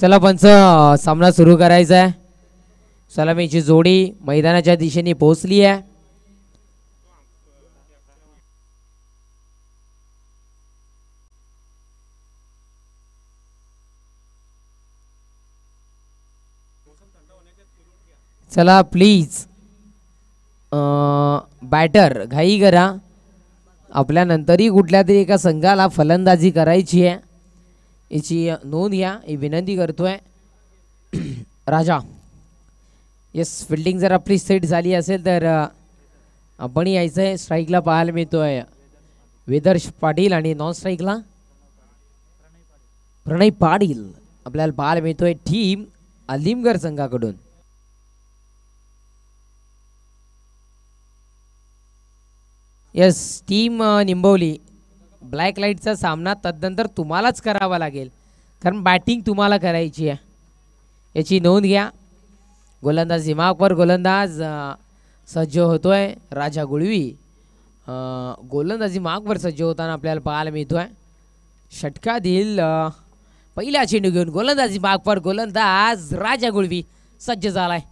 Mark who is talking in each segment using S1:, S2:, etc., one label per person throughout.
S1: चला पंच सामना सुरू करायचा आहे सलामीची जोडी मैदानाच्या दिशेने पोहोचली आहे चला प्लीज बॅटर घाई करा आपल्यानंतरही कुठल्या तरी एका संघाला फलंदाजी करायची आहे याची नोंद घ्या ही विनंती करतो आहे राजा येस फिल्डिंग जर आपली सेट झाली असेल तर आपण यायचं आहे स्ट्राईकला पाहायला मिळतो आहे वेदर्श पाटील आणि नॉन स्ट्राईकला प्रणय पाटील आपल्याला पाहायला मिळतोय टीम अलिमगर संघाकडून येस टीम निंबवली ब्लॅक लाईटचा सामना तदनंतर तुम्हालाच करावा लागेल कारण बॅटिंग तुम्हाला करायची आहे याची नोंद घ्या गोलंदाज दिमागवर गोलंदाज सज्ज आहे राजा गुळवी गोलंदाजी मागवर सज्ज होताना आपल्याला पाहायला मिळतो षटका षटकातील पहिला चेंडू घेऊन गोलंदाजी मागवर गोलंदाज राजा गुळवी सज्ज झाला आहे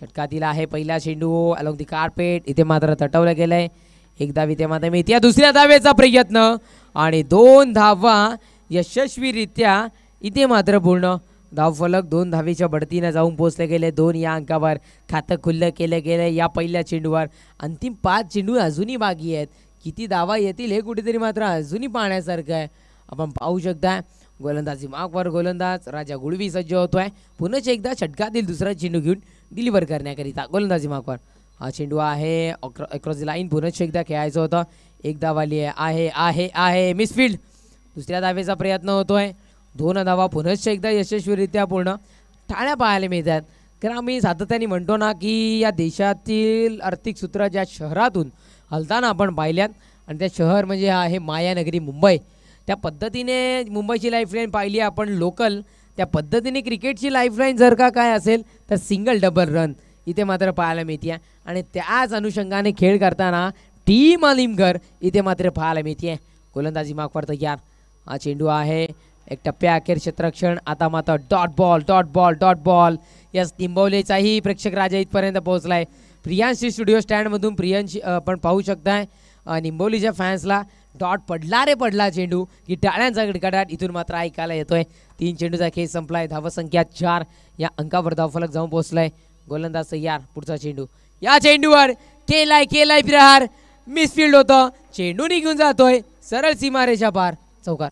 S1: षटकातील आहे पहिला चेंडू अलॉंग दी कार्पेट इथे मात्र तटवलं आहे एक धावी मात्र मी या दुसऱ्या धावेचा प्रयत्न आणि दोन धावा यशस्वीरित्या इथे मात्र पूर्ण धावफलक दोन धावीच्या बढतीनं जाऊन पोचले गेले दोन या अंकावर खातं खुल्लं केलं गेलं या पहिल्या चेंडूवर अंतिम पाच चेंडू अजूनही बाकी आहेत किती धावा येतील हे कुठेतरी मात्र अजूनही पाहण्यासारखं आहे आपण पाहू शकता गोलंदाजी मागवर गोलंदाज राजा गुळवी सज्ज होतोय पुनश एकदा षटकातील दुसरा चेंडू घेऊन डिलिव्हर करण्याकरिता गोलंदाजी मागवर हा चेंडू आहे अक्रॉस दिला इन पुनश्च एकदा खेळायचं होतं एक धावाली आहे आहे आहे मिसफील्ड दुसऱ्या धावेचा प्रयत्न होतोय दोन धावा पुनश्च एकदा यशस्वीरित्या पूर्ण टाळ्या पाहायला मिळतात कारण आम्ही सातत्याने म्हणतो ना की या देशातील आर्थिक सूत्र ज्या शहरातून हलताना आपण पाहिल्यात आणि त्या शहर म्हणजे आहे मायानगरी मुंबई त्या पद्धतीने मुंबईची लाईफलाईन पाहिली आपण लोकल त्या पद्धतीने क्रिकेटची लाईफलाईन जर का काय असेल तर सिंगल डबल रन इथे मात्र पाहायला मिळते आणि त्याच अनुषंगाने खेळ करताना टीम अलिमगर इथे मात्र पाहायला मिळते गोलंदाजी मागवरतं यार हा चेंडू आहे एक टप्प्या अखेर क्षेत्रक्षण आता मात्र dot ball dot ball dot ball याच निंबवलेचाही प्रेक्षक राजा इथपर्यंत पोहोचलाय प्रियांशी स्टुडिओ स्टँडमधून प्रियांशी आपण पाहू शकताय निंबोलीच्या फॅन्सला डॉट पडला रे पडला चेंडू की टाळ्यांचा गडगडाट इथून मात्र ऐकायला येतोय तीन चेंडूचा खेळ संपलाय धावसंख्या चार या अंकावर धावफलक जाऊन पोहोचलाय गोलंदाज यार पुढचा चेंडू या चेंडूवर केलाय केलाय प्रहार मिसफील्ड होतं चेंडू निघून जातोय
S2: सरळ सीमारेषा पार चौकार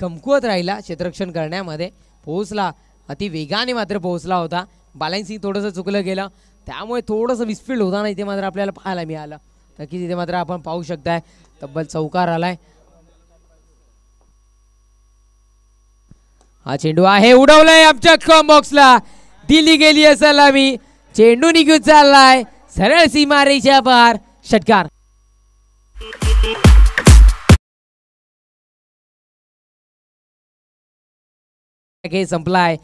S2: कमकुवत राहिला क्षेत्ररक्षण करण्यामध्ये पोहोचला अति वेगाने
S1: मात्र पोहोचला होता सिंग थोडंसं चुकलं गेलं त्यामुळे थोडंसं विस्फिल्ड ना इथे मात्र आपल्याला पाहायला मिळालं नक्कीच इथे मात्र आपण पाहू शकताय तब्बल चौकार आलाय हा चेंडू आहे उडवलाय आमच्या कॉम बॉक्सला दिली गेली मी चेंडू निघून चाललाय सरळ सीमारेच्या
S2: पार षटकार के संपलाय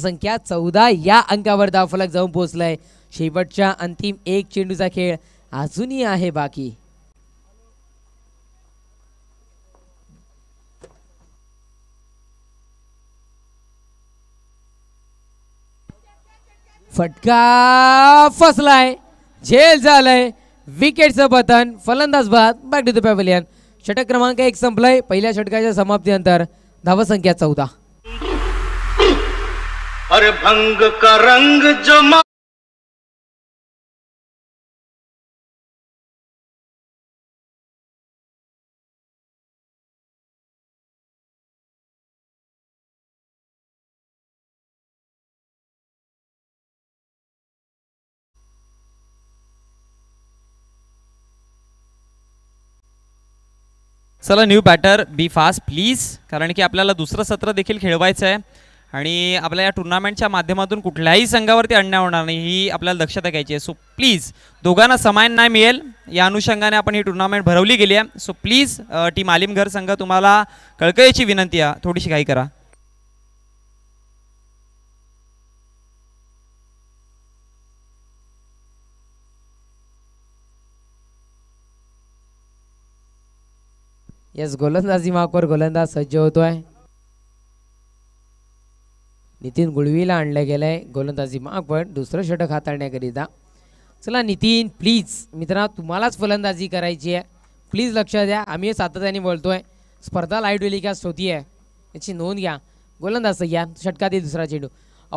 S2: संख्या
S1: चौदा या अंकावर फलक जाऊन पोहोचलाय शेवटच्या अंतिम एक चेंडूचा खेळ अजूनही आहे बाकी फटका फसलाय झेल झालाय विकेटचं पतन फलंदाज बाद बॅट टू द षटक क्रमांक एक संपलाय पहिल्या षटकाच्या समाप्तीनंतर धावसंख्या चौदा
S2: अरे भंग का रंग जमा चला new batter be
S3: fast please कारण की आपल्याला दुसरं सत्र देखील खेळवायचं आहे आणि आपल्या या टुर्नामेंटच्या माध्यमातून कुठल्याही संघावरती अन्याय होणार नाही ही आपल्याला लक्षात घ्यायची आहे सो प्लीज दोघांना समान नाही मिळेल या अनुषंगाने आपण ही टुर्नामेंट भरवली गेली आहे सो प्लीज टीम आलिमघर संघ तुम्हाला कळकळीची विनंती आहे थोडीशी काही करा
S1: येस गोलंदाजी मार्कवर गोलंदाज सज्ज होतो आहे नितीन गुळवीला आणलं गेलं आहे गोलंदाजी पण दुसरं षटक हाताळण्याकरिता चला नितीन प्लीज मित्रा तुम्हालाच फलंदाजी करायची आहे प्लीज लक्ष द्या आम्ही सातत्याने बोलतो आहे स्पर्धा लाईट का होती आहे याची नोंद घ्या गोलंदाज या षटकातील दुसरा चेंडू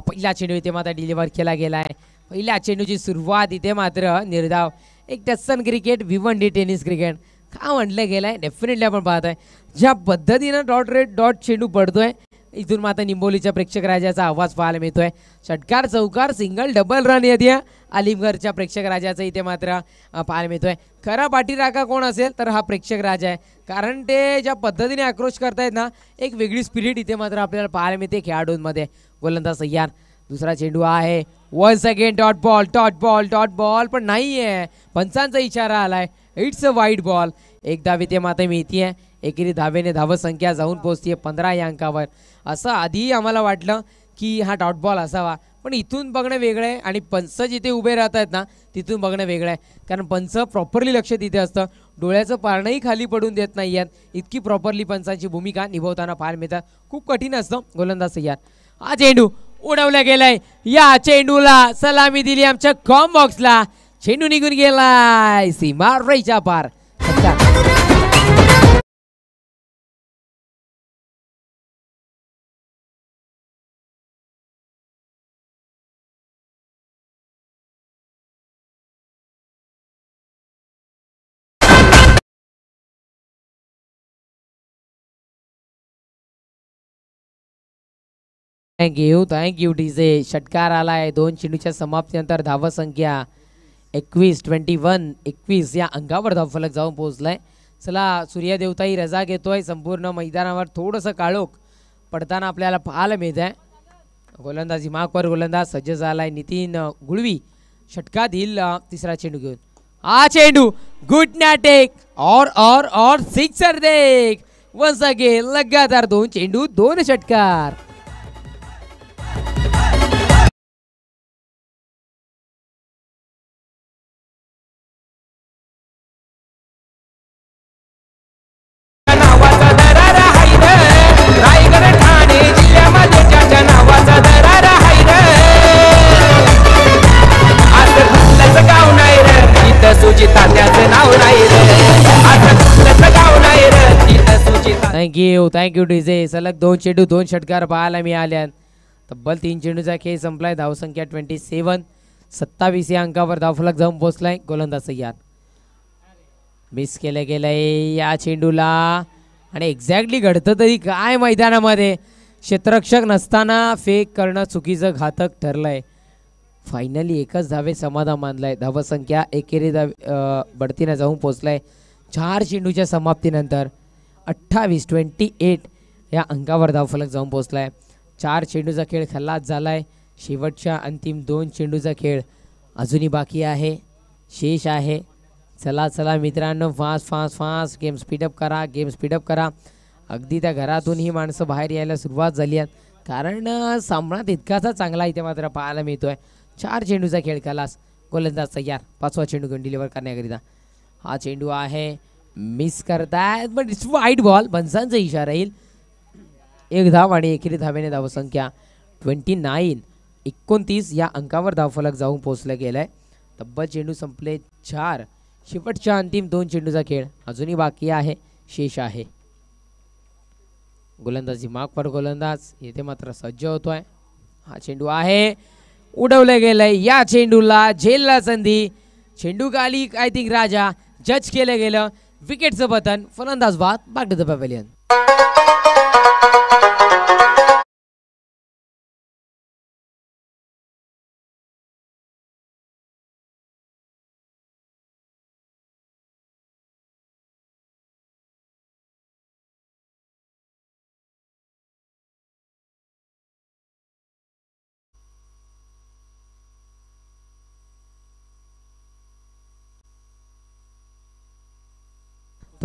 S1: पहिला चेंडू इथे मात्र डिलिव्हर केला गेला आहे पहिल्या चेंडूची सुरुवात इथे मात्र निर्धाव एक टसन क्रिकेट डी टेनिस क्रिकेट का म्हटलं गेलं आहे डेफिनेटली आपण पाहत आहे ज्या पद्धतीनं डॉट रेट डॉट चेंडू पडतो आहे इथून मात्र निंबोलीच्या प्रेक्षक राजाचा आवाज पाहायला मिळतोय षटकार चौकार सिंगल डबल रन येत या अलिमगडच्या प्रेक्षक राजाचा इथे मात्र पाहायला मिळतोय खरा पाठीराखा कोण असेल तर हा प्रेक्षक राजा आहे कारण ते ज्या पद्धतीने आक्रोश करतायत ना एक वेगळी स्पिरिट इथे मात्र आपल्याला पाहायला मिळते खेळाडूंमध्ये गोलंदाज सय्यान दुसरा चेंडू आहे once again dot ball dot ball dot ball पण नाही आहे पंचांचा इशारा आलाय इट्स अ वाईट बॉल एकदा धावी मात्र मिळती आहे एकेरी धावेने संख्या जाऊन पोहोचते पंधरा या अंकावर असं आधीही आम्हाला वाटलं की हा डॉट बॉल असावा पण इथून बघणं वेगळं आहे आणि पंच जिथे उभे राहत आहेत ना तिथून बघणं वेगळं आहे कारण पंच प्रॉपरली लक्ष तिथे असतं डोळ्याचं पारणंही खाली पडून देत नाही आहेत इतकी प्रॉपरली पंचांची भूमिका निभवताना फार मिळतात खूप कठीण असतं गोलंदाज यात हा चेंडू उडवला गेलाय या चेंडूला सलामी दिली आमच्या कॉम बॉक्सला चेंडू निघून गेलाय
S2: सीमा रेच्या पार थँक यू थँक यू जे
S1: षटकार आला आहे दोन चेंडूच्या समाप्तीनंतर धावसंख्या एकवीस ट्वेंटी वन एकवीस या अंगावर धावफलक जाऊन पोहोचलाय चला सूर्यदेवताही रजा घेतोय संपूर्ण मैदानावर थोडंसं काळोख पडताना आपल्याला पाहायला मिळत आहे गोलंदाजी हिमाकवर गोलंदाज सज्ज झालाय नितीन गुळवी षटका देईल तिसरा चेंडू घेऊन हा चेंडू गुड नॅटेक और और और सिक्सर देख वन्स
S2: अगेन लगातार दोन चेंडू दोन षटकार
S1: थँक्यू थँक्यू डीजे सलग दोन चेंडू दोन षटकार पाहायला मिळाल्यान तब्बल तीन चेंडूचा खेळ संपलाय धावसंख्या ट्वेंटी सेवन सत्तावीस या अंकावर धावफलक जाऊन पोहोचलाय गोलंदाज यार मिस केलं गेलंय या चेंडूला आणि एक्झॅक्टली घडतं तरी काय मैदानामध्ये क्षेत्ररक्षक नसताना फेक करणं चुकीचं घातक ठरलंय फायनली एकच धावे समाधान मानलाय धावसंख्या एकेरी धावे बढतीनं जाऊन पोचलाय चार चेंडूच्या समाप्तीनंतर अठ्ठावीस ट्वेंटी एट या अंकावर धावफलक जाऊन पोचला आहे चार चेंडूचा खेळ खल्लात झाला आहे शेवटच्या अंतिम दोन चेंडूचा खेळ अजूनही बाकी आहे शेष आहे चला चला मित्रांनो fast fast fast game speed up करा गेम स्पीडअप करा अगदी त्या घरातून ही माणसं बाहेर यायला सुरुवात झाली आहेत कारण सामना इतकासा चांगला इथे मात्र पाहायला मिळतो आहे चार चेंडूचा खेळ खालास गोलंदाज तयार पाचवा चेंडू घेऊन डिलिव्हर करण्याकरिता हा चेंडू आहे मिस करतायत बट इट्स वाईट बॉल बन्सांचा इशारा येईल एक धाव आणि एकेरी धावेने धावसंख्या ट्वेंटी नाईन एकोणतीस या अंकावर धावफलक जाऊन पोचलं गेलाय तब्बल चेंडू संपले चार शेवटच्या अंतिम दोन चेंडूचा खेळ अजूनही बाकी आहे शेष आहे गोलंदाजी पड गोलंदाज येथे मात्र सज्ज होतोय हा चेंडू आहे उडवलं गेलंय या चेंडूला झेलला संधी चेंडू गाली आय थिंक राजा जज केलं गेलं विकेटचं पतन फलंदाज बाद बाग द पॅवेलियन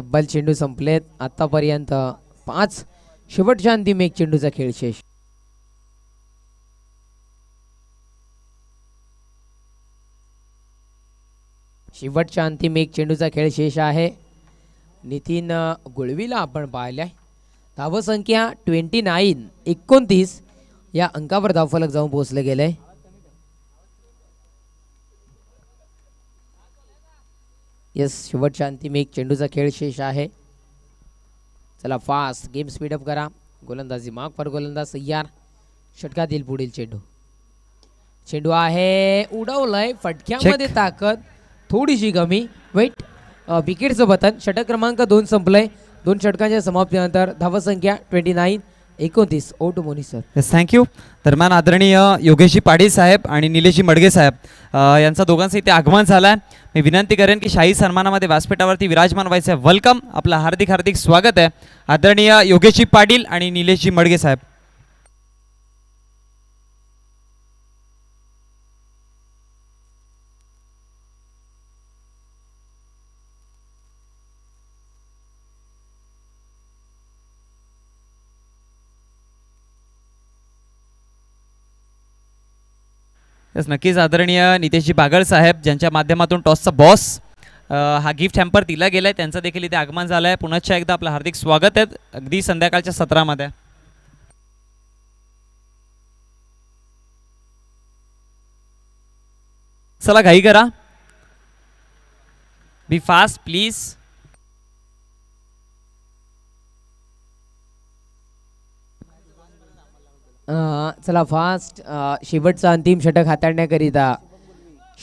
S1: तब्बल चेंडू संपलेत आतापर्यंत पाच शेवटच्या अंतिम एक चेंडूचा खेळ शेष शेवटच्या अंतिम एक चेंडूचा खेळ शेष आहे नितीन गुळवीला आपण पाहिले आहे धावसंख्या ट्वेंटी नाईन एकोणतीस या अंकावर धावफलक जाऊन पोहोचलं गेले आहे येस शेवटच्या अंतिम एक चेंडूचा खेळ शेष आहे चला फास्ट गेम स्पीडअप करा गोलंदाजी माग फॉर गोलंदाज सय्यार षटकातील पुढील चेंडू चेंडू आहे उडवलंय फटक्यामध्ये ताकद थोडीशी कमी वेट विकेटचं बतन षटक क्रमांक दोन संपलंय दोन षटकांच्या समाप्तीनंतर धावसंख्या ट्वेंटी नाईन एकोणतीस over to Moni sir
S3: thank you दरम्यान आदरणीय योगेशजी पाडी साहेब आणि निलेशजी मडगे साहेब यांचा दोघांचं इथे आगमन झाला आहे मी विनंती करेन की शाही सन्मानामध्ये व्यासपीठावरती विराजमान व्हायचं आहे वेलकम आपलं हार्दिक हार्दिक स्वागत आहे आदरणीय योगेशजी पाटील आणि निलेशजी मडगे साहेब तस नक्कीच आदरणीय नितेशजी बागळ साहेब ज्यांच्या माध्यमातून टॉसचा बॉस हा गिफ्ट हॅम्पर दिला गेला आहे त्यांचं देखील इथे आगमन झालं आहे पुनश्च एकदा आपलं हार्दिक स्वागत आहे अगदी संध्याकाळच्या सत्रामध्ये चला घाई करा बी फास्ट प्लीज
S1: चला फास्ट शेवटचा अंतिम षटक हाताळण्याकरिता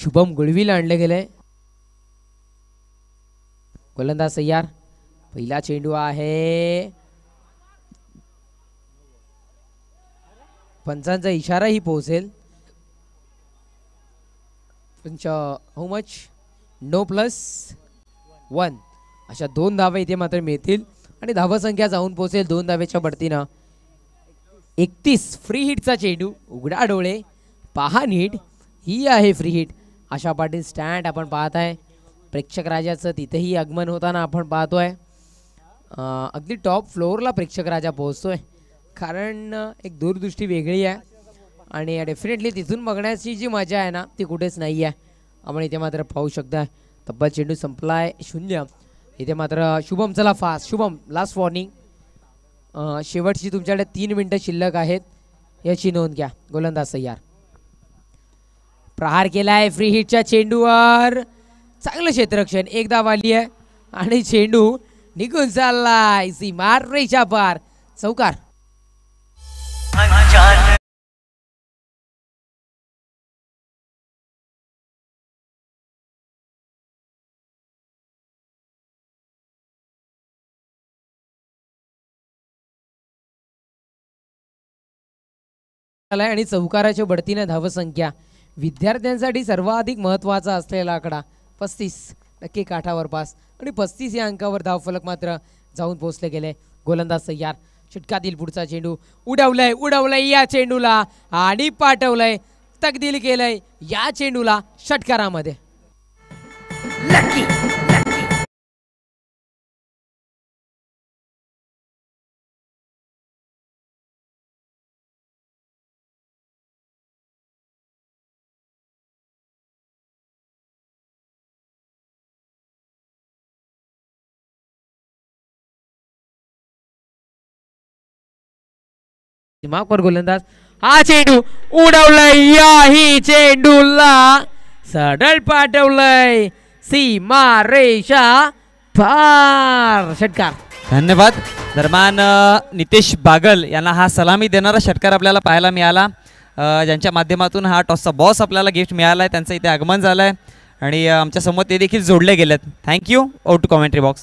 S1: शुभम गुळवीला आणलं गेलंय गोलंदाज सय्यार पहिला चेंडू आहे पंचांचा इशारा ही पोहोचेल पंच how much no plus one अशा दोन धावा इथे मात्र मिळतील आणि संख्या जाऊन पोहोचेल दोन धावेच्या बढतीनं एकतीस फ्री हिटचा चेंडू उघडा डोळे पहा नीट ही आहे free hit Asha Patil stand आपण पाहत आहे प्रेक्षकराजाचं तिथेही आगमन होताना आपण पाहतो आहे अगदी टॉप फ्लोअरला प्रेक्षक राजा पोहोचतो आहे कारण एक दूरदृष्टी वेगळी आहे आणि डेफिनेटली तिथून बघण्याची जी मजा आहे ना ती कुठेच नाही आहे आपण इथे मात्र पाहू शकता तब्बल चेंडू संपला आहे शून्य इथे मात्र शुभम चला फास्ट शुभम लास्ट वॉर्निंग शेवटची तुमच्याकडे तीन मिनटं शिल्लक आहेत याची नोंद घ्या गोलंदाज सय्यार प्रहार केला आहे फ्री हिटच्या चेंडूवर चांगलं क्षेत्रक्षण एकदा वाली आहे आणि चेंडू निघून चाललाय मार रेषा पार
S2: चौकार आलाय आणि चौकाराच्या बढतीने
S1: धावसंख्या विद्यार्थ्यांसाठी सर्वाधिक महत्त्वाचा असलेला आकडा पस्तीस टक्के काठावर पास आणि पस्तीस या अंकावर धावफलक मात्र जाऊन पोहोचले गेले गोलंदाज सय्यार षटकातील पुढचा चेंडू उडवलंय उडवलंय या चेंडूला आणि पाठवलंय
S2: तकदील केलंय या चेंडूला षटकारामध्ये दिमागवर गोलंदाज हा चेंडू उडवलाय
S1: याही चेंडूला सडल पाठवलंय सीमा
S3: रेषा फार षटकार धन्यवाद दरम्यान नितेश बागल यांना हा सलामी देणारा षटकार आपल्याला पाहायला मिळाला ज्यांच्या माध्यमातून हा टॉसचा बॉस आपल्याला गिफ्ट मिळाला आहे त्यांचं इथे आगमन झालं आहे आणि आमच्यासमोर ते देखील जोडले गेलेत thank you over to commentary box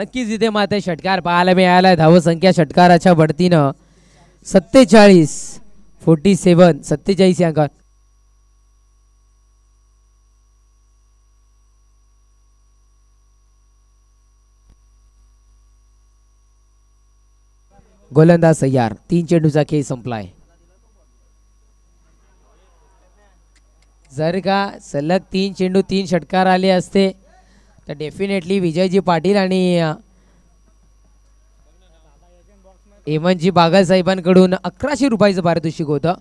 S1: नक्कीच इथे मात्र षटकार पाहायला मिळाला आहे धावसंख्या षटकाराच्या बढतीनं सत्तेचाळीस फोर्टी सेवन सत्तेचाळीस या अंकात गोलंदाज सय्यार तीन चेंडूचा खेळ संपलाय जर का सलग तीन चेंडू तीन षटकार आले असते तर डेफिनेटली विजयजी पाटील आणि एमन बागल साहेबांकडून अकराशे रुपयाचं पारितोषिक होतं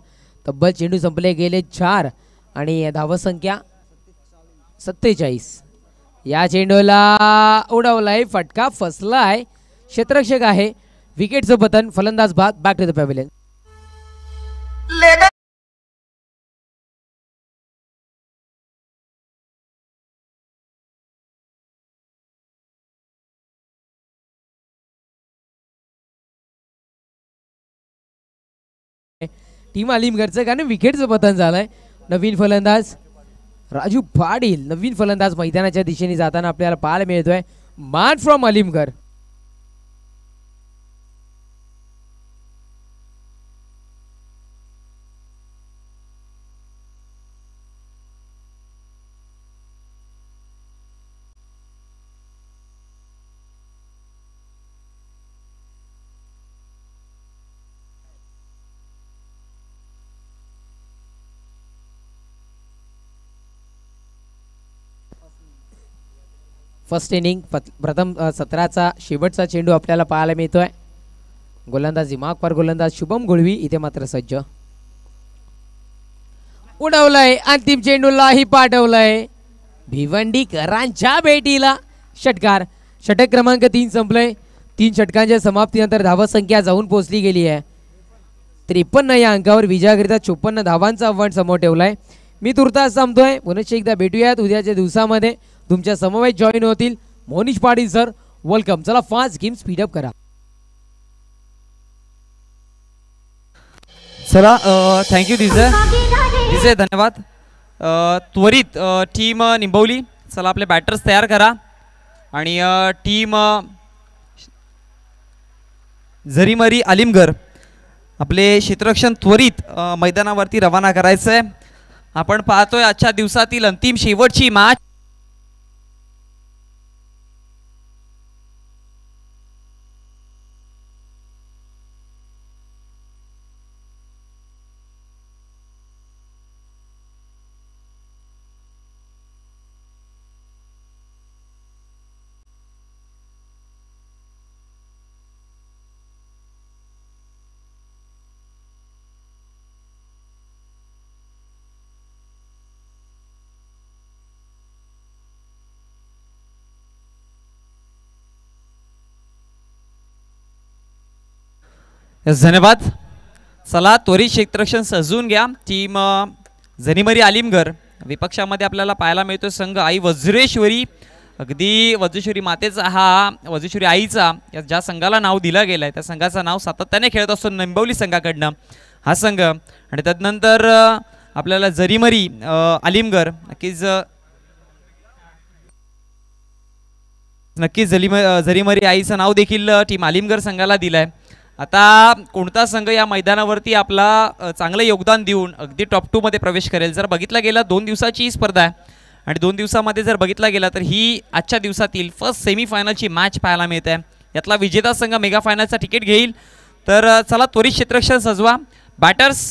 S1: तब्बल चेंडू संपले गेले चार आणि धावसंख्या सत्तेचाळीस या चेंडूला उडवलाय फटका फसलाय क्षेत्रक्षक आहे
S2: विकेटचं पतन फलंदाज बाद back to the pavilion team आलिमगडचं कारण विकेटचं पतन
S1: झालंय नवीन फलंदाज राजू पाडील नवीन फलंदाज मैदानाच्या दिशेने जाताना आपल्याला पाहायला मिळतोय मान फ्रॉम अलिमगड फर्स्ट इनिंग प्रथम सत्राचा शेवटचा चेंडू आपल्याला पाहायला मिळतोय गोलंदाजी मागपार गोलंदाज शुभम गुळवी इथे मात्र सज्ज उडवलंय अंतिम चेंडूलाही पाठवलंय भिवंडीकरांच्या भेटीला षटकार षटक क्रमांक तीन संपलंय तीन षटकांच्या समाप्तीनंतर धावसंख्या जाऊन पोहोचली गेली आहे त्रेपन्न या अंकावर विजयाकरिता चोपन्न धावांचं आव्हान समोर ठेवलंय मी तुर्तास थांबतोय पुनश्च एकदा भेटूयात उद्याच्या दिवसामध्ये तुमच्या समवेत जॉईन होतील मोनिश पाटील सर वेलकम चला फास्ट गेम स्पीडअप करा
S3: चला थँक्यू दिसे दिसे धन्यवाद त्वरित टीम निंबवली चला आपले बॅटर्स तयार करा आणि टीम झरीमरी आलिमगर आपले क्षेत्ररक्षण त्वरित मैदानावरती रवाना करायचं आहे आपण पाहतोय आजच्या दिवसातील अंतिम शेवटची मॅच धन्यवाद चला त्वरित क्षेत्ररक्षण सजून घ्या टीम झनीमरी आलिमगर विपक्षामध्ये आपल्याला पाहायला मिळतो संघ आई वज्रेश्वरी अगदी वज्रेश्वरी मातेचा हा वज्रेश्वरी आईचा या ज्या संघाला नाव दिलं गेलं आहे त्या संघाचं नाव सातत्याने खेळत असतो निंबवली संघाकडनं हा संघ आणि त्यानंतर आपल्याला जरीमरी आलिमगर नक्कीच नक्कीच जलीम जरीमरी आईचं नाव देखील टीम आलिमगर संघाला दिलं आहे आता कोणता संघ या मैदानावरती आपला चांगलं योगदान देऊन अगदी टॉप टूमध्ये प्रवेश करेल जर बघितला गेला दोन दिवसाची ही स्पर्धा आहे आणि दोन दिवसामध्ये जर बघितला गेला तर ही आजच्या दिवसातील फर्स्ट सेमीफायनलची मॅच पाहायला मिळते यातला विजेता संघ मेगा फायनलचा तिकीट घेईल तर चला त्वरित क्षेत्रक्षण सजवा बॅटर्स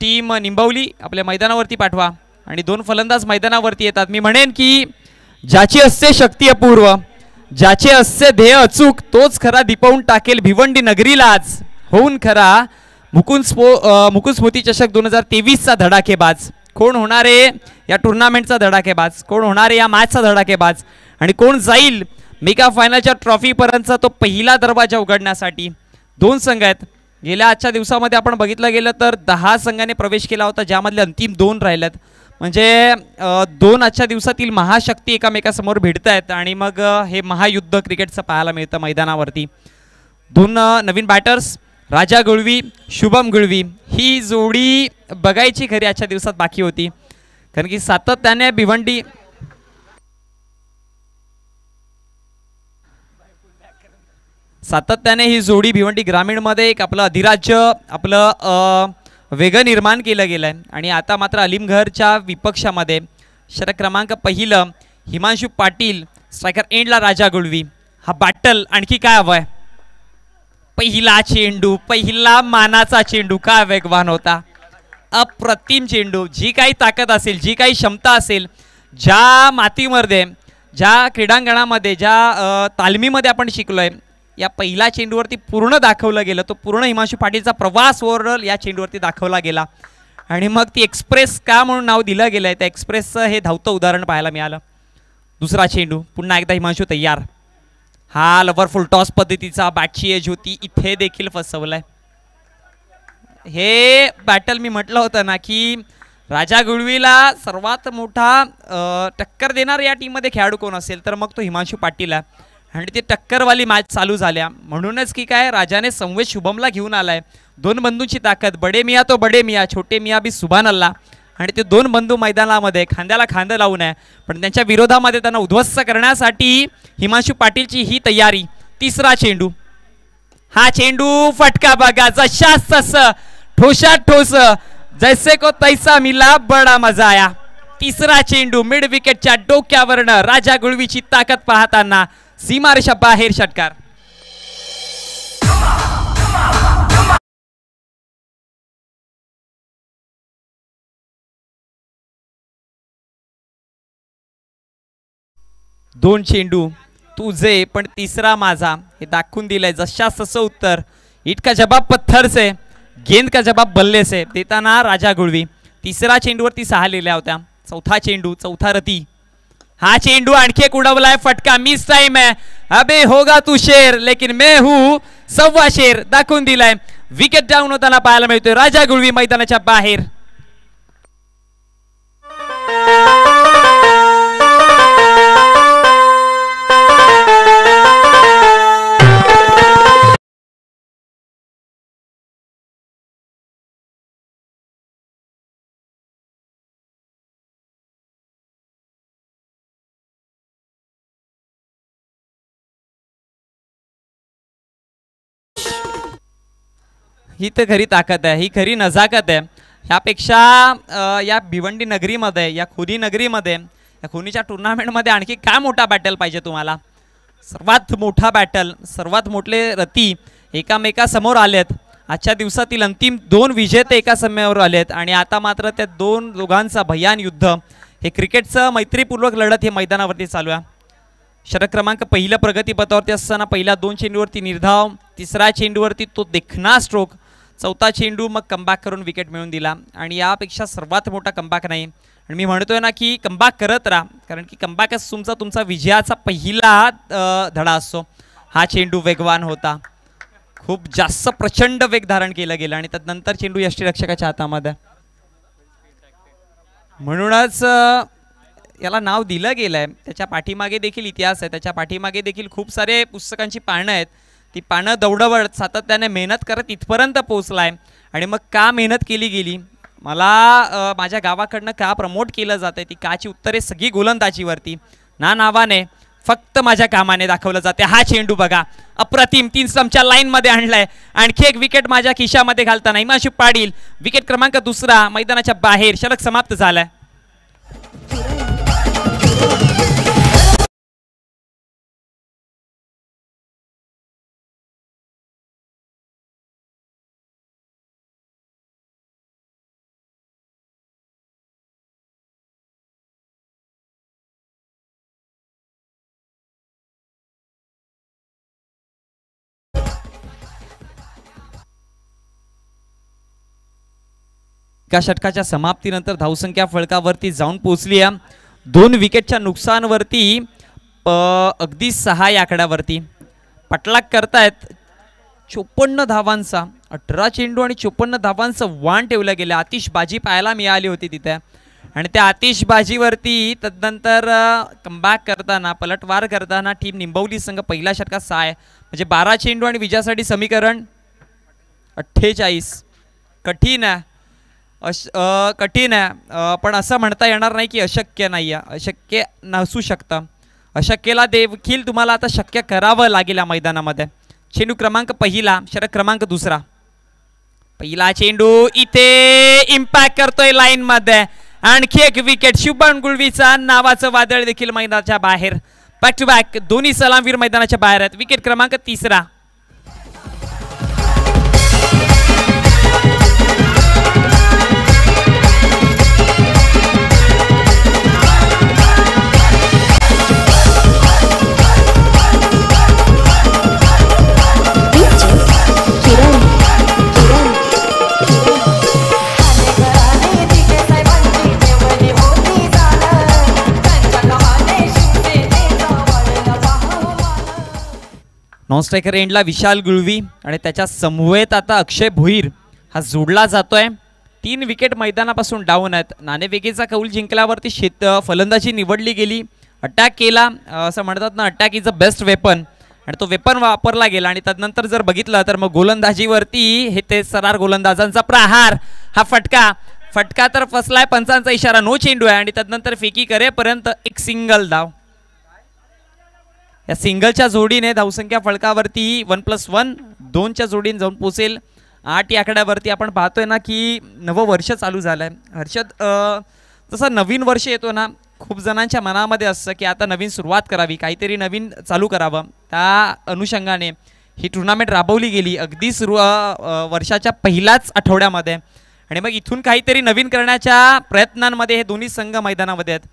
S3: टीम निंबवली आपल्या मैदानावरती पाठवा आणि दोन फलंदाज मैदानावरती येतात मी म्हणेन की ज्याची असते शक्ती अपूर्व ज्याचे असे ध्येय अचूक तोच खरा दिपवून टाकेल भिवंडी नगरीलाच होऊन खरा मुकुंद स्पो मुकुंद स्मृती चषक दोन हजार तेवीसचा धडाकेबाज कोण होणार आहे या टुर्नामेंटचा धडाकेबाज कोण होणार आहे या मॅचचा धडाकेबाज आणि कोण जाईल मेगा फायनलच्या ट्रॉफीपर्यंतचा तो पहिला दरवाजा उघडण्यासाठी दोन संघ आहेत गेल्या आजच्या दिवसामध्ये आपण बघितलं गेलं तर दहा संघाने प्रवेश केला होता ज्यामधले अंतिम दोन राहिल्यात म्हणजे दोन आजच्या दिवसातील महाशक्ती एकामेकासमोर भेटत आहेत आणि मग हे महायुद्ध क्रिकेटचं पाहायला मिळतं मैदानावरती दोन नवीन बॅटर्स राजा गुळवी शुभम गुळवी ही जोडी बघायची खरी आजच्या दिवसात बाकी होती कारण की सातत्याने भिवंडी सातत्याने ही जोडी भिवंडी ग्रामीणमध्ये एक आपलं अधिराज्य आपलं वेग निर्माण केलं गेलं आहे आणि आता मात्र अलिमघरच्या विपक्षामध्ये शतक क्रमांक पहिलं हिमांशू पाटील स्ट्रायकर एंडला राजा गुळवी हा बॅटल आणखी काय हवं आहे पहिला चेंडू पहिला मानाचा चेंडू काय वेगवान होता अप्रतिम चेंडू जी काही ताकद असेल जी काही क्षमता असेल ज्या मातीमध्ये ज्या क्रीडांगणामध्ये ज्या तालमीमध्ये आपण शिकलो आहे या पहिला चेंडूवरती पूर्ण दाखवलं गेलं तो पूर्ण हिमांशू पाटीलचा प्रवास ओव्हरऑल या चेंडूवरती दाखवला गेला आणि मग ती एक्सप्रेस का म्हणून नाव दिलं गेलं आहे त्या एक्सप्रेसचं हे धावतं उदाहरण पाहायला मिळालं दुसरा चेंडू पुन्हा एकदा हिमांशू तयार हा लवर टॉस पद्धतीचा बॅटची एज होती इथे देखील फसवलाय हे बॅटल मी म्हटलं होतं ना की राजा गुळवीला सर्वात मोठा टक्कर देणार या टीममध्ये खेळाडू कोण असेल तर मग तो हिमांशू पाटील आहे आणि ती टक्करवाली मॅच चालू झाल्या म्हणूनच की काय राजाने संवेद शुभमला घेऊन आलाय दोन बंधूंची ताकद बडे मिया तो बडे मिया छोटे मिया बी सुभान अल्ला आणि ते दोन बंधू मैदानामध्ये खांद्याला खांदा लावून आहे पण त्यांच्या विरोधामध्ये त्यांना उद्ध्वस्त करण्यासाठी हिमांशू पाटीलची ही तयारी तिसरा चेंडू हा चेंडू फटका बघा जशा तस ठोसा ठोस जैसे को तैसा मिला बडा मजा आया तिसरा चेंडू मिड विकेटच्या डोक्यावरनं राजा गुळवीची
S2: ताकद पाहताना सीमारेषा बाहेर षटकार दोन चेंडू तुझे पण तिसरा माझा हे दाखवून दिलाय जशा तसं उत्तर
S3: का जबाब पत्थर से गेंद का जबाब बल्ले से देताना राजा गुळवी तिसरा चेंडूवरती सहा लिहिल्या होत्या चौथा चेंडू चौथा रती हा चेंडू आणखी एक उडवलाय फटका मिस टाइम आहे अबे होगा तू शेर लेकिन मे हू सव्वा शेर दाखवून दिलाय विकेट डाऊन होताना पाहायला मिळतोय राजा गुळवी मैदानाच्या बाहेर
S2: ही तर खरी ताकद आहे ही खरी नजाकत आहे ह्यापेक्षा
S3: या भिवंडी नगरीमध्ये या खुनी नगरीमध्ये या खुनीच्या टुर्नामेंटमध्ये आणखी काय मोठा बॅटल पाहिजे तुम्हाला सर्वात मोठा बॅटल सर्वात मोठे रती एकामेकासमोर आलेत आजच्या दिवसातील अंतिम दोन विजेते एका समयावर आलेत आणि आता मात्र त्या दोन दोघांचा भयान युद्ध हे क्रिकेटचं मैत्रीपूर्वक लढत हे मैदानावरती चालू आहे शरद क्रमांक पहिलं प्रगतीपथावरती असताना पहिल्या दोन चेंडूवरती निर्धाव तिसऱ्या चेंडूवरती तो देखणा स्ट्रोक चौथा चेंडू मग कमबॅक करून विकेट मिळून दिला आणि यापेक्षा सर्वात मोठा कमबॅक नाही आणि मी म्हणतोय ना की कमबॅक करत राहा कारण की कमबॅकच तुमचा तुमचा विजयाचा पहिला धडा असतो हा चेंडू वेगवान होता खूप जास्त प्रचंड वेग धारण केला गेला आणि त्यानंतर चेंडू यष्टीरक्षकाच्या हातामध्ये म्हणूनच याला नाव दिलं गेलं आहे त्याच्या पाठीमागे देखील इतिहास आहे त्याच्या पाठीमागे देखील खूप सारे पुस्तकांची पानं आहेत ती पानं दौडवळ सातत्याने मेहनत करत इथपर्यंत पोहोचलाय आणि मग का मेहनत केली गेली मला माझ्या गावाकडनं का प्रमोट केलं जात आहे ती काची उत्तरे सगळी गोलंदाजीवरती ना नावाने फक्त माझ्या कामाने दाखवलं जाते हा चेंडू बघा अप्रतिम तीन समच्या लाईनमध्ये आणलाय आणखी एक विकेट माझ्या खिशामध्ये घालताना अशी पाडील विकेट क्रमांक दुसरा मैदानाच्या बाहेर शलक
S2: समाप्त झालाय एका षटकाच्या समाप्तीनंतर
S3: धावसंख्या फळकावरती जाऊन पोचली आहे दोन विकेटच्या नुकसानवरती अगदी सहा या आकड्यावरती पटलाग करतायत चोपन्न धावांचा अठरा चेंडू आणि चोपन्न धावांचं वाण ठेवलं गेलं आतिषबाजी पाहायला मिळाली होती तिथे आणि त्या आतिषबाजीवरती तदनंतर कमबॅक करताना पलटवार करताना टीम निंबवली संघ पहिला षटका सहा आहे म्हणजे बारा चेंडू आणि विजयासाठी समीकरण अठ्ठेचाळीस कठीण आहे अश कठीण आहे पण असं म्हणता येणार नाही की अशक्य नाही आहे अशक्य नसू शकतं अशक्यला देखील तुम्हाला आता शक्य करावं लागेल या मैदानामध्ये चेंडू क्रमांक पहिला शरद क्रमांक दुसरा पहिला चेंडू इथे इम्पॅक्ट करतोय लाईनमध्ये आणखी एक विकेट शुभन गुळवीचा नावाचं वादळ देखील मैदानाच्या बाहेर बॅक टू बॅक दोन्ही सलामवीर मैदानाच्या बाहेर आहेत विकेट क्रमांक तिसरा नॉनस्ट्रायकर एंडला विशाल गुळवी आणि त्याच्या समवेत आता अक्षय भुईर हा जोडला जातोय तीन विकेट मैदानापासून डाऊन आहेत नाणेफेकीचा कौल जिंकल्यावरती शेत फलंदाजी निवडली गेली अटॅक केला असं म्हणतात ना attack is a best weapon आणि तो वेपन वापरला गेला आणि त्यातनंतर जर बघितलं तर मग गोलंदाजीवरती हे ते सरार गोलंदाजांचा प्रहार हा फटका फटका तर फसलाय पंचांचा इशारा नो चेंडू आहे आणि त्यातनंतर फेकी करेपर्यंत एक सिंगल धाव या सिंगलच्या जोडीने धावसंख्या फळकावरती वन प्लस वन दोनच्या जोडीने जाऊन पोचेल आठ या आकड्यावरती आपण पाहतोय ना की नवं वर्ष चालू झालं आहे हर्षद जसं नवीन वर्ष येतो ना खूप जणांच्या मनामध्ये असतं की आता नवीन सुरुवात करावी काहीतरी नवीन चालू करावं त्या अनुषंगाने ही टुर्नामेंट राबवली गेली अगदी सुरू वर्षाच्या पहिल्याच आठवड्यामध्ये आणि मग इथून काहीतरी नवीन करण्याच्या प्रयत्नांमध्ये हे दोन्ही संघ मैदानामध्ये आहेत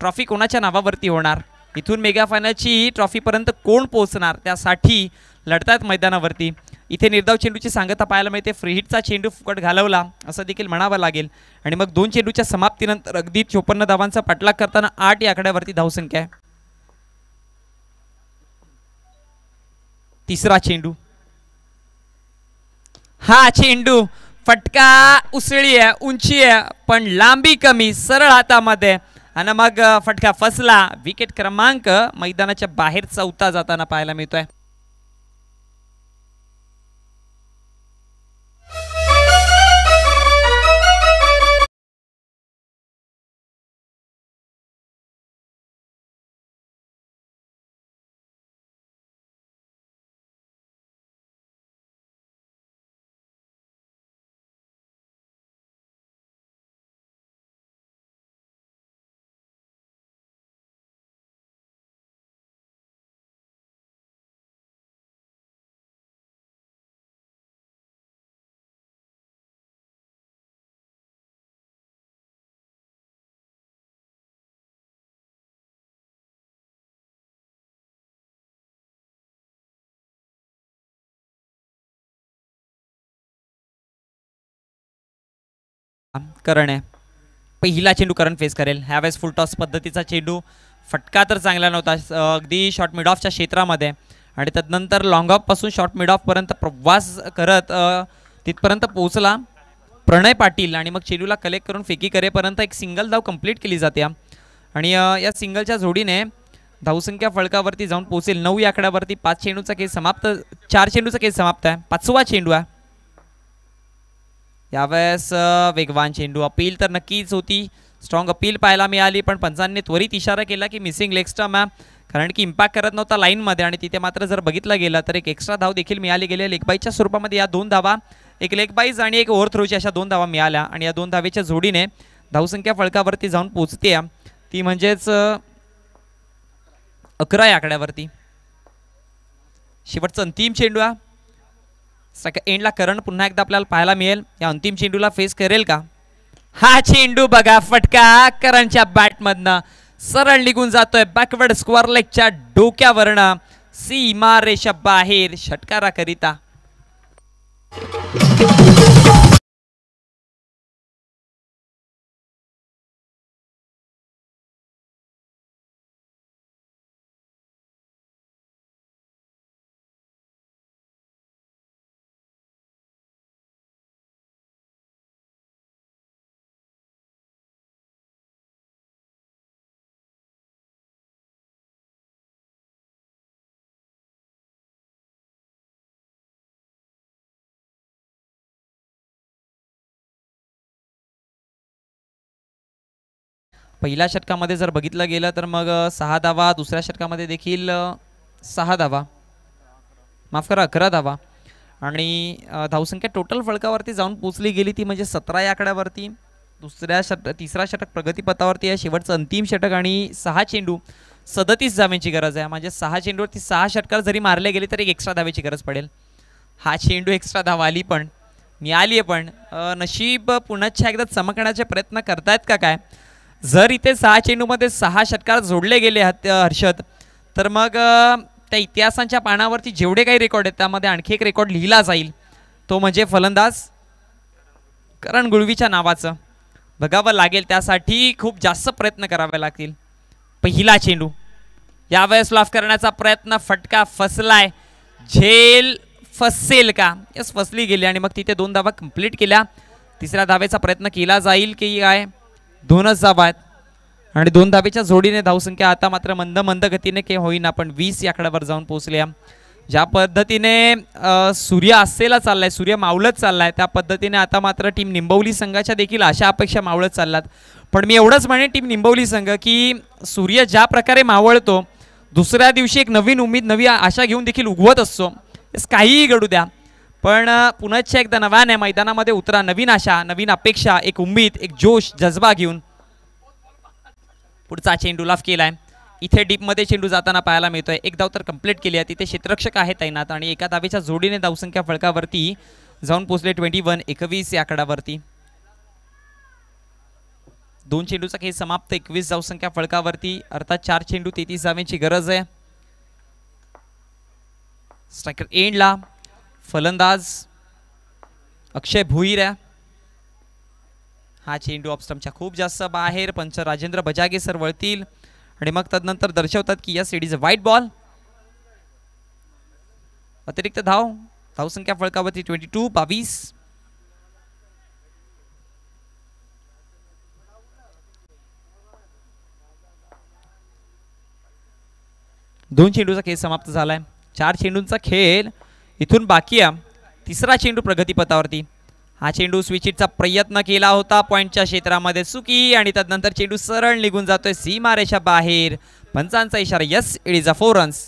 S3: ट्रॉफी कोणाच्या नावावरती होणार इथून मेगा फायनलची ट्रॉफीपर्यंत कोण पोहोचणार त्यासाठी लढतात मैदानावरती इथे निर्धाव चेंडूची सांगता पाहायला मिळते फ्रीहिटचा चेंडू फुकट घालवला असं देखील म्हणावं लागेल आणि मग दोन चेंडूच्या समाप्तीनंतर अगदी चोपन्न धावांचा पाठलाग करताना आठ या आकड्यावरती धावसंख्या आहे तिसरा चेंडू हा चेंडू फटका उसळी आहे उंची आहे पण लांबी कमी सरळ हातामध्ये आणि मग फटका फसला विकेट क्रमांक मैदानाच्या बाहेर चौथा जाताना पाहायला मिळतोय करण आहे पहिला चेंडू करण फेस करेल ह्यावेळेस टॉस पद्धतीचा चेंडू फटका तर चांगला नव्हता अगदी शॉर्ट मिड ऑफच्या क्षेत्रामध्ये आणि तदनंतर लॉंग ऑफपासून शॉर्ट मिड ऑफपर्यंत प्रवास करत तिथपर्यंत पोहोचला प्रणय पाटील आणि मग चेंडूला कलेक्ट करून फेकी करेपर्यंत एक सिंगल धाव कंप्लीट केली जाते आणि या सिंगलच्या जोडीने धावसंख्या फळकावरती जाऊन पोहोचेल नऊ आकड्यावरती पाच चेंडूचा केस समाप्त चार चेंडूचा केस समाप्त आहे पाचवा चेंडू आहे यावेळेस वेगवान चेंडू अपील तर नक्कीच होती स्ट्रॉंग अपील पाहायला मिळाली पण पंचांनी त्वरित इशारा केला की मिसिंग लेग मॅम कारण की इम्पॅक्ट करत नव्हता लाईनमध्ये आणि तिथे मात्र जर बघितलं गेलं तर एक एक्स्ट्रा धाव देखील मिळाली गेली लेगबाईच्या स्वरूपामध्ये या दोन धावा एक लेगबाईज आणि एक ओव्हर थ्रोची अशा दोन धावा मिळाल्या आणि या दोन धावेच्या जोडीने धावसंख्या फळकावरती जाऊन पोचते ती म्हणजेच अकरा या आकड्यावरती शेवटचा अंतिम चेंडू हा सेकंड एंडला करण पुन्हा एकदा आपल्याला पाहायला मिळेल या अंतिम चेंडूला फेस करेल का हा चेंडू बघा फटका करणच्या बॅटमधनं सरळ निघून जातोय बॅकवर्ड स्क्वेअर लेगच्या डोक्यावरनं सीमा रेषा बाहेर षटकाराकरिता
S2: पहिल्या षटकामध्ये जर बघितलं गेलं तर मग सहा धावा दुसऱ्या षटकामध्ये देखील
S3: सहा धावा माफ करा अकरा धावा आणि धावसंख्या टोटल फळकावरती जाऊन पोचली गेली ती म्हणजे सतरा या आकड्यावरती दुसऱ्या षट तिसरा षटक प्रगतीपथावरती आहे शेवटचं अंतिम षटक आणि सहा चेंडू सदतीस धाव्यांची गरज आहे म्हणजे सहा चेंडूवरती सहा षटकार जरी मारले गेले तरी एक एक्स्ट्रा धाव्याची गरज पडेल हा चेंडू एक्स्ट्रा धावा आली पण मिळाली आहे पण नशीब पुन्हा एकदा चमकण्याचे प्रयत्न करतायत का काय जर इथे सहा चेंडूमध्ये सहा षटकार जोडले गेले हर्षद तर मग त्या इतिहासांच्या पानावरती जेवढे काही रेकॉर्ड आहेत त्यामध्ये आणखी एक रेकॉर्ड लिहिला जाईल तो म्हणजे फलंदाज करण गुळवीच्या नावाचं बघावं लागेल त्यासाठी खूप जास्त प्रयत्न करावे लागतील पहिला चेंडू यावेळेस लाफ करण्याचा प्रयत्न फटका फसलाय झेल फसेल का यस फसली गेली आणि मग तिथे दोन धावा कंप्लीट केल्या तिसऱ्या धावेचा प्रयत्न केला जाईल की काय दोनच धाबा आहेत आणि दोन धाबेच्या जोडीने धावसंख्या आता मात्र मंद मंद गतीने के होईना पण वीस याकड्यावर आकड्यावर जाऊन पोहोचल्या ज्या पद्धतीने सूर्य असेला चाललाय सूर्य मावळत चाललाय त्या पद्धतीने आता मात्र टीम निंबवली संघाच्या देखील अशा अपेक्षा मावळत चाललात पण मी एवढंच म्हणेन टीम निंबवली संघ की सूर्य ज्या प्रकारे मावळतो दुसऱ्या दिवशी एक नवीन उमेद नवी आशा घेऊन देखील उगवत असतो काहीही घडू द्या पण पुनश्च एकदा नव्याने मैदानामध्ये उतरा नवीन आशा नवीन अपेक्षा एक उम्मीद एक जोश जज्बा घेऊन पुढचा चेंडू लाफ केला आहे इथे डीपमध्ये चेंडू जाताना पाहायला मिळतोय एक धाव तर कंप्लीट केली आहे तिथे क्षेत्ररक्षक आहे तैनात आणि एका धावेच्या जोडीने धावसंख्या फळकावरती जाऊन पोचले ट्वेंटी वन एकवीस या आकडावरती दोन चेंडूचा खेळ समाप्त एकवीस धावसंख्या फळकावरती अर्थात चार चेंडू तेहतीस जाव्यांची गरज आहे स्ट्रायकर एंडला फलंदाज अक्षय भुईऱ्या हा चेंडू ऑपस्टमच्या खूप जास्त बाहेर पंच राजेंद्र बजागे सर वळतील आणि मग तदनंतर दर्शवतात की yes it is a white ball अतिरिक्त धाव धावसंख्या फळकावरती ट्वेंटी टू बावीस दोन चेंडूचा खेळ समाप्त झालाय चार चेंडूंचा खेळ इथून बाकी आहे तिसरा चेंडू प्रगतीपथावरती हा चेंडू स्विचिटचा प्रयत्न केला होता पॉईंटच्या क्षेत्रामध्ये चुकी आणि त्यानंतर चेंडू सरळ निघून जातोय सीमारेषा बाहेर पंचांचा इशारा yes it is a four runs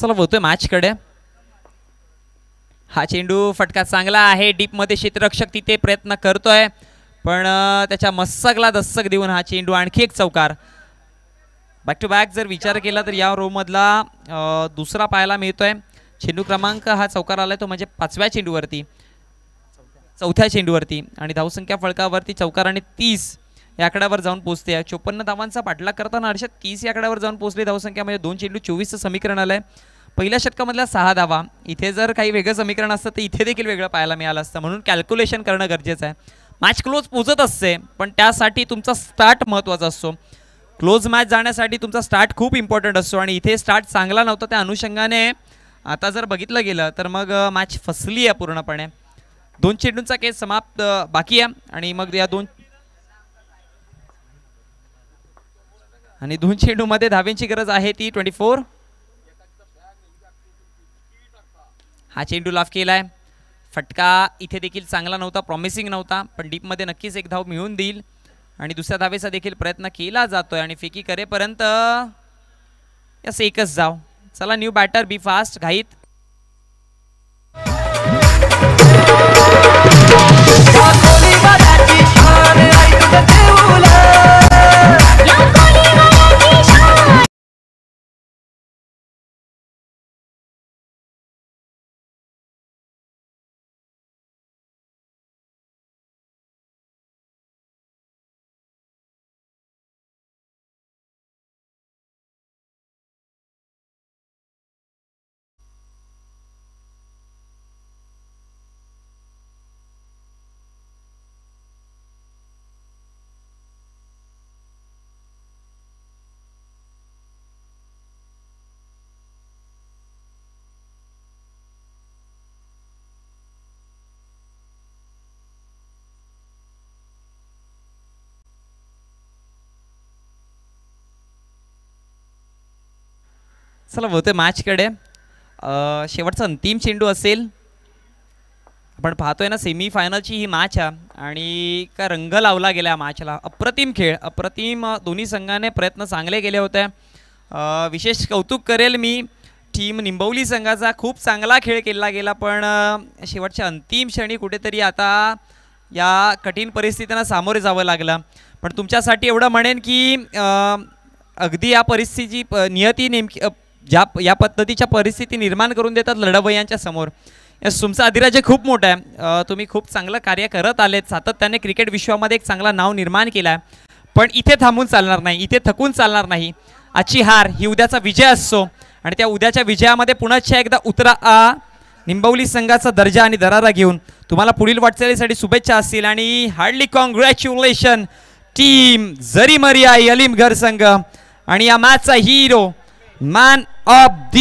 S3: चला होतोय मॅचकडे हा चेंडू फटका चांगला आहे डीपमध्ये क्षेत्ररक्षक तिथे प्रयत्न करतोय पण त्याच्या मस्सकला दस्सक देऊन हा चेंडू आणखी एक चौकार बॅक टू बॅक जर विचार केला तर या मधला दुसरा पाहायला मिळतोय चेंडू क्रमांक हा चौकार आलाय तो म्हणजे पाचव्या चेंडूवरती चौथ्या चेंडूवरती आणि धावसंख्या फळकावरती चौकार आणि तीस या आकड्यावर जाऊन पोहोचते चोपन्न धावांचा पाठलाग करताना हर्षद तीस या आकड्यावर जाऊन पोहोचले धावसंख्या म्हणजे दोन चेंडू चोवीसचं समीकरण आलं आहे पहिल्या शतकामधला सहा धावा इथे जर काही वेगळं समीकरण असतं तर इथे देखील वेगळं पाहायला मिळालं असतं म्हणून कॅल्क्युलेशन करणं गरजेचं आहे मॅच क्लोज पोचत असते पण त्यासाठी तुमचा स्टार्ट महत्त्वाचा असतो क्लोज मॅच जाण्यासाठी तुमचा स्टार्ट खूप इम्पॉर्टंट असतो आणि इथे स्टार्ट चांगला नव्हता त्या अनुषंगाने आता जर बघितलं गेलं तर मग मॅच फसली आहे पूर्णपणे दोन चेंडूंचा केस समाप्त बाकी आहे आणि मग या दोन आणि दोन चेंडूमध्ये धावेंची गरज आहे ती ट्वेंटी फोर हा चेंडू लाफ केला आहे फटका इथे देखील चांगला नव्हता प्रॉमिसिंग नव्हता पण डीपमध्ये नक्कीच एक धाव मिळून देईल आणि दुसऱ्या धावेचा देखील प्रयत्न केला जातोय आणि फेकी करेपर्यंत यस एकच जाव चला न्यू बॅटर बी फास्ट घाईत चला बहुते मॅचकडे शेवटचा अंतिम चेंडू असेल आपण पाहतोय ना सेमीफायनलची ही मॅच आहे आणि का रंग लावला गेला मॅचला अप्रतिम खेळ अप्रतिम दोन्ही संघाने प्रयत्न चांगले केले होते विशेष कौतुक करेल मी टीम निंबवली संघाचा खूप चांगला खेळ केला गेला पण शेवटच्या अंतिम क्षणी कुठेतरी आता या कठीण परिस्थितींना सामोरे जावं लागलं पण तुमच्यासाठी एवढं म्हणेन की अगदी या परिस्थितीची नियती नेमकी ज्या या पद्धतीच्या परिस्थिती निर्माण करून देतात लढवयांच्या समोर तुमचं अधिराज्य खूप मोठा आहे तुम्ही खूप चांगलं कार्य करत आलेत सातत्याने क्रिकेट विश्वामध्ये एक चांगला नाव निर्माण केला आहे पण इथे थांबून चालणार नाही इथे थकून चालणार नाही आजची हार ही उद्याचा विजय असतो आणि त्या उद्याच्या विजयामध्ये पुन्हा एकदा उतरा आ निंबवली संघाचा दर्जा आणि दरारा घेऊन तुम्हाला पुढील वाटचालीसाठी शुभेच्छा असतील आणि हार्डली कॉंग्रॅच्युलेशन टीम
S2: जरी मरिया अलीमघर संघ आणि या मॅचचा हिरो man of the